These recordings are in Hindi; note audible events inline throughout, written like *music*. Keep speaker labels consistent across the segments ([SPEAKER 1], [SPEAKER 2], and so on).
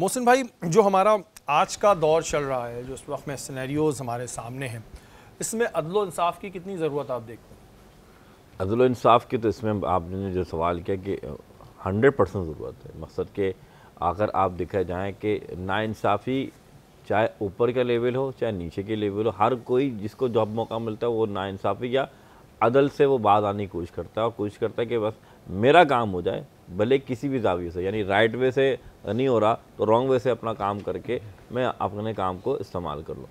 [SPEAKER 1] मोहसिन भाई जो हमारा आज का दौर चल रहा है जो इस वक्त में सिनेरियोज़ हमारे सामने हैं इसमें अदलानसाफ़ की कितनी ज़रूरत आप देखते
[SPEAKER 2] हैं अदलानसाफ़ की तो इसमें आपने जो सवाल किया कि हंड्रेड परसेंट ज़रूरत है मकसद के अगर आप देखा जाए कि नाानसाफ़ी चाहे ऊपर का लेवल हो चाहे नीचे के लेवल हो हर कोई जिसको जॉब मौका मिलता है वो नाानसाफ़ी या अदल से वो बात आने की कोशिश करता है और कोशिश करता है कि बस मेरा काम हो जाए भले किसी भी जावी से यानी राइट वे से नहीं हो रहा तो रॉन्ग वे से अपना काम करके मैं अपने काम को इस्तेमाल कर लूँ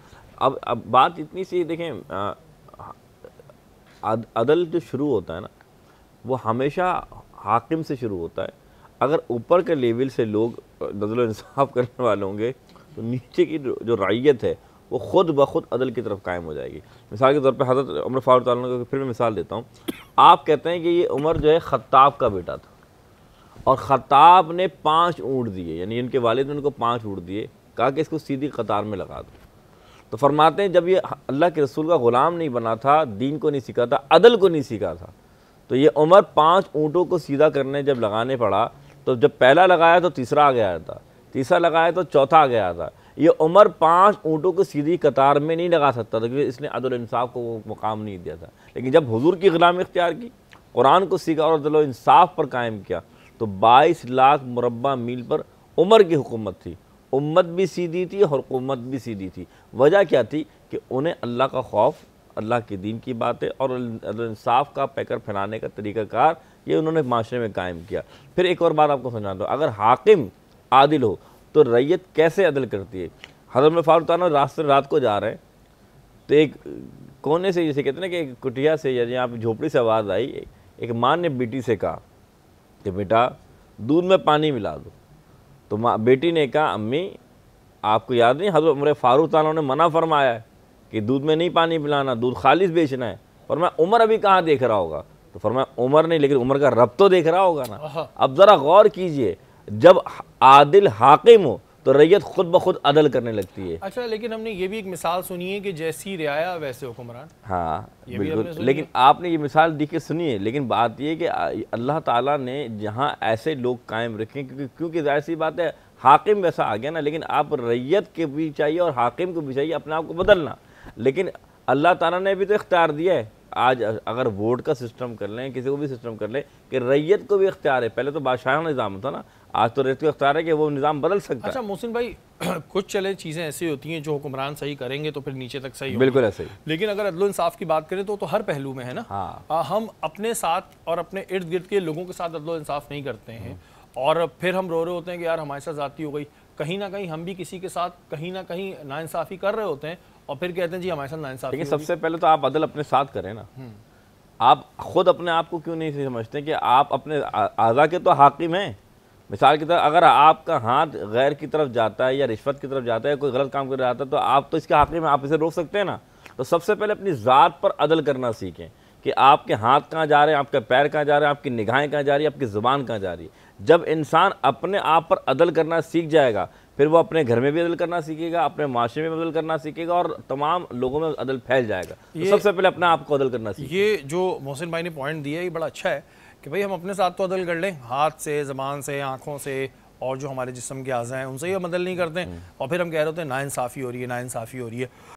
[SPEAKER 2] अब अब बात इतनी सी देखें अद, अदल जो शुरू होता है ना वो हमेशा हाकिम से शुरू होता है अगर ऊपर के लेवल से लोग नजल इंसाफ करने वाले होंगे तो नीचे की जो रायत है वो ख़ुद ब खुद अदल की तरफ कायम हो जाएगी मिसाल के तौर पर हज़रत उम्र फारूक फिर मैं मिसाल देता हूँ आप कहते हैं कि ये उमर जो है ख़ताब का बेटा था और ख़ताब ने पाँच ऊँट दिए यानी इनके वालिद ने उनको पाँच ऊँट दिए कहा कि इसको सीधी कतार में लगा दो तो फरमाते हैं जब ये अल्लाह के रसूल का ग़ुलाम नहीं बना था दीन को नहीं सीखा था अदल को नहीं सीखा था तो ये उमर पाँच ऊँटों को सीधा करने जब लगाने पड़ा तो जब पहला लगाया तो तीसरा आ गया था तीसरा लगाया तो चौथा आ गया था ये उमर पांच ऊँटों को सीधी कतार में नहीं लगा सकता था क्योंकि इसने अदल इंसाफ को मुकाम नहीं दिया था लेकिन जब हुजूर की गुलामी इख्तियार की कुरान को सीखा और अदल इंसाफ पर कायम किया तो 22 लाख मुरबा मील पर उमर की हुकूमत थी उम्मत भी सीधी थी और हुकूमत भी सीधी थी वजह क्या थी कि उन्हें अल्लाह का खौफ अल्लाह के दीन की बातें और इंसाफ का पैकर फैलाने का तरीक़ाकार ये उन्होंने माशरे में कायम किया फिर एक और बात आपको समझा दो अगर हाकिम आदिल हो तो रैयत कैसे अदल करती है हजरत में फारूताना रास्ते रात को जा रहे हैं तो एक कोने से जैसे कहते ना कि कुटिया से यानी आप झोपड़ी से आवाज़ आई एक माँ ने बेटी से कहा कि बेटा दूध में पानी मिला दो तो माँ बेटी ने कहा अम्मी आपको याद नहीं हजरत उम्र फ़ारूक ताला ने मना फरमाया है कि दूध में नहीं पानी पिलाना दूध खालिश बेचना है पर मैं उम्र अभी कहाँ देख रहा होगा तो फरमाया उम्र नहीं लेकिन उम्र का रब तो देख रहा होगा ना अब ज़रा गौर कीजिए जब आदिल हाकिम हो तो रैयत खुद ब खुद अदल करने लगती है
[SPEAKER 1] अच्छा लेकिन हमने ये भी एक मिसाल सुनी है कि जैसी रियाया वैसे हुक्मरान
[SPEAKER 2] हाँ बिल्कुल लेकिन आपने ये मिसाल दी के सुनी है लेकिन बात यह कि अल्लाह ताला ने जहाँ ऐसे लोग कायम रखे क्योंकि क्योंकि जाहिर सी बात है हाकिम वैसा आ गया ना लेकिन आप रैयत के भी चाहिए और हाकिम को भी चाहिए अपने आप को बदलना लेकिन अल्लाह ताला ने भी तो इख्तियार दिया है आज अगर वोट का सिस्टम कर लें किसी को भी सिस्टम कर लें कि रैयत को भी इख्तियार है पहले तो बादशाह निज़ाम था ना आज तो रेत का अख्तार है कि वो निज़ाम बदल सकता अच्छा, है अच्छा
[SPEAKER 1] मोहसिन भाई *clears throat* कुछ चले चीज़ें ऐसी होती हैं जो हुक्मरान सही करेंगे तो फिर नीचे तक सही बिल्कुल ऐसे ही लेकिन अगर अदल इंसाफ की बात करें तो तो हर पहलू में है ना हाँ। आ, हम अपने साथ और अपने इर्द गिर्द के लोगों के साथ अदल इंसाफ नहीं करते हैं हम्म। और फिर हम रो रहे होते हैं कि यार हमारे साथ जाती हो गई कहीं ना कहीं हम भी किसी के साथ कहीं ना कहीं नाइंसाफ़ी कर रहे होते हैं और फिर कहते हैं जी हमारे साथ नाइंसाफ़ी लेकिन सबसे
[SPEAKER 2] पहले तो आप अदल अपने साथ करें ना हम्म। आप खुद अपने आप को क्यों नहीं समझते कि आप अपने आज़ा के तो हाकिम हैं मिसाल के तौर अगर आपका हाथ गैर की तरफ जाता है या रिश्वत की तरफ जाता है कोई गलत काम कर रहा है तो आप तो इसके आखिरी में आप इसे रोक सकते हैं ना तो सबसे पहले अपनी ज़ात पर अदल करना सीखें कि आपके हाथ कहाँ जा रहे हैं आपका पैर कहाँ जा रहे हैं आपकी निगाहें कहाँ जा रही है आपकी ज़ुबान कहाँ जा रही है जब इंसान अपने आप पर अदल करना सीख जाएगा फिर वो अपने घर में भी अदल करना सीखेगा अपने माशरे में भी अदल करना सीखेगा और तमाम लोगों में अदल
[SPEAKER 1] फैल जाएगा तो सबसे पहले अपने आप को अदल करना सीखे ये जो मोहसिन भाई ने पॉइंट दिया है ये बड़ा अच्छा है कि भाई हम अपने साथ तो अदल कर लें हाथ से ज़बान से आँखों से और जो हमारे जिसम के आज़ा हैं उनसे ही हम अदल नहीं करते हम्म। और फिर हम कह रहे होते हैं इंसाफ़ी हो रही है इंसाफ़ी हो रही है